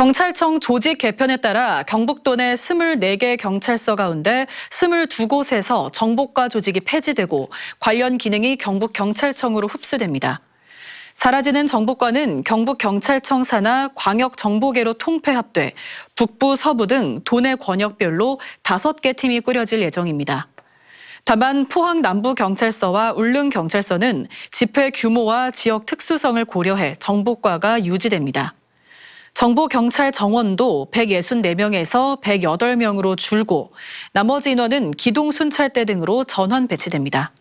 경찰청 조직 개편에 따라 경북도 내 24개 경찰서 가운데 22곳에서 정보과 조직이 폐지되고 관련 기능이 경북경찰청으로 흡수됩니다. 사라지는 정보과는 경북경찰청 산하 광역정보계로 통폐합돼 북부, 서부 등 도내 권역별로 5개 팀이 꾸려질 예정입니다. 다만 포항 남부경찰서와 울릉경찰서는 집회 규모와 지역 특수성을 고려해 정보과가 유지됩니다. 정보 경찰 정원도 164명에서 108명으로 줄고 나머지 인원은 기동 순찰대 등으로 전환 배치됩니다.